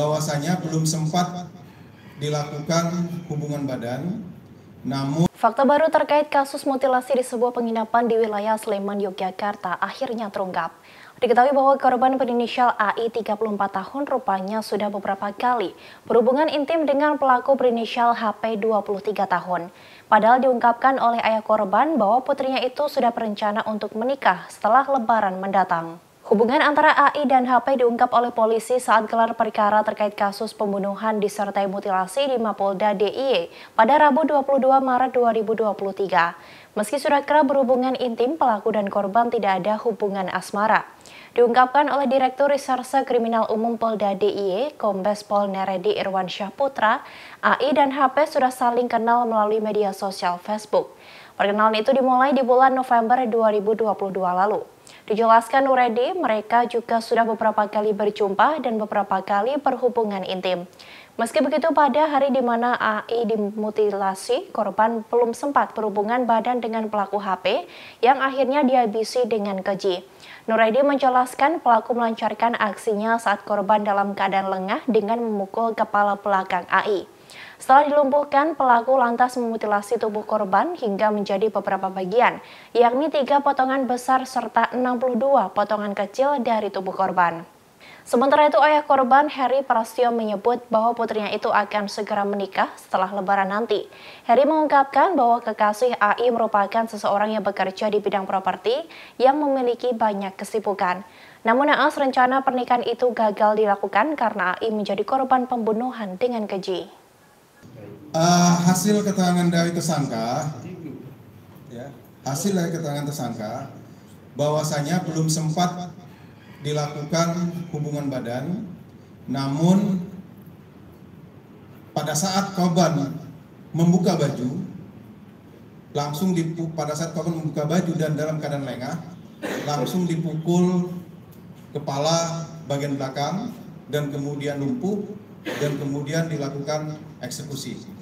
bahwasanya belum sempat dilakukan hubungan badan, namun Fakta baru terkait kasus mutilasi di sebuah penginapan di wilayah Sleman, Yogyakarta akhirnya terungkap. Diketahui bahwa korban berinisial AI 34 tahun rupanya sudah beberapa kali berhubungan intim dengan pelaku berinisial HP 23 tahun. Padahal diungkapkan oleh ayah korban bahwa putrinya itu sudah berencana untuk menikah setelah lebaran mendatang. Hubungan antara AI dan HP diungkap oleh polisi saat gelar perkara terkait kasus pembunuhan disertai mutilasi di Mapolda DIY pada Rabu 22 Maret 2023. Meski sudah kerap berhubungan intim, pelaku dan korban tidak ada hubungan asmara. Diungkapkan oleh Direktur Reserse Kriminal Umum Polda DIY, Kombes Pol Neredi Irwan Syahputra, AI dan HP sudah saling kenal melalui media sosial Facebook. Perkenalan itu dimulai di bulan November 2022 lalu. Dijelaskan Nuredi, mereka juga sudah beberapa kali berjumpa dan beberapa kali berhubungan intim. Meski begitu, pada hari di mana AI dimutilasi, korban belum sempat berhubungan badan dengan pelaku HP yang akhirnya dihabisi dengan keji. Nuredi menjelaskan pelaku melancarkan aksinya saat korban dalam keadaan lengah dengan memukul kepala belakang AI. Setelah dilumpuhkan, pelaku lantas memutilasi tubuh korban hingga menjadi beberapa bagian, yakni tiga potongan besar serta 62 potongan kecil dari tubuh korban. Sementara itu ayah korban Harry Prasetyo menyebut bahwa putrinya itu akan segera menikah setelah lebaran nanti. Harry mengungkapkan bahwa kekasih AI merupakan seseorang yang bekerja di bidang properti yang memiliki banyak kesibukan. Namun naas rencana pernikahan itu gagal dilakukan karena AI menjadi korban pembunuhan dengan keji. Uh, hasil keterangan dari tersangka, ya, hasil dari keterangan tersangka, bahwasanya belum sempat dilakukan hubungan badan, namun pada saat korban membuka baju, langsung dipu, pada saat korban membuka baju dan dalam keadaan lengah, langsung dipukul kepala bagian belakang dan kemudian lumpuh dan kemudian dilakukan eksekusi.